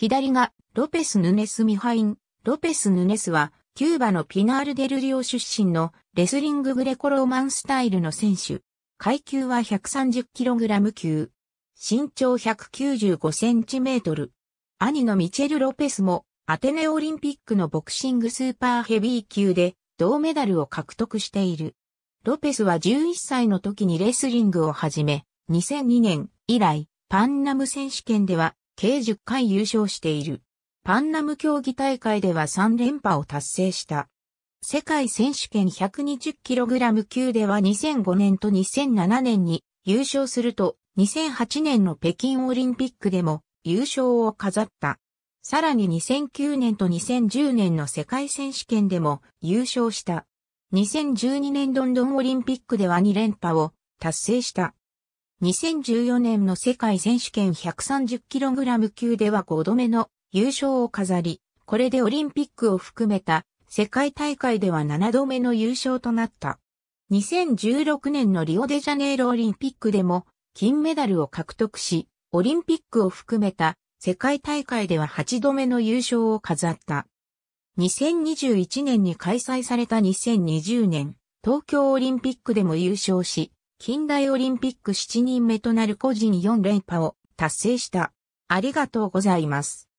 左がロペス・ヌネス・ミハイン。ロペス・ヌネスは、キューバのピナール・デルリオ出身のレスリンググレコローマンスタイルの選手。階級は 130kg 級。身長 195cm。兄のミチェル・ロペスもアテネオリンピックのボクシングスーパーヘビー級で銅メダルを獲得している。ロペスは11歳の時にレスリングを始め、2002年以来パンナム選手権では計10回優勝している。パンナム競技大会では3連覇を達成した。世界選手権 120kg 級では2005年と2007年に優勝すると2008年の北京オリンピックでも優勝を飾った。さらに2009年と2010年の世界選手権でも優勝した。2012年ロンドンオリンピックでは2連覇を達成した。2014年の世界選手権 130kg 級では5度目の優勝を飾り、これでオリンピックを含めた世界大会では7度目の優勝となった。2016年のリオデジャネイロオリンピックでも金メダルを獲得し、オリンピックを含めた世界大会では8度目の優勝を飾った。2021年に開催された2020年東京オリンピックでも優勝し、近代オリンピック7人目となる個人4連覇を達成した。ありがとうございます。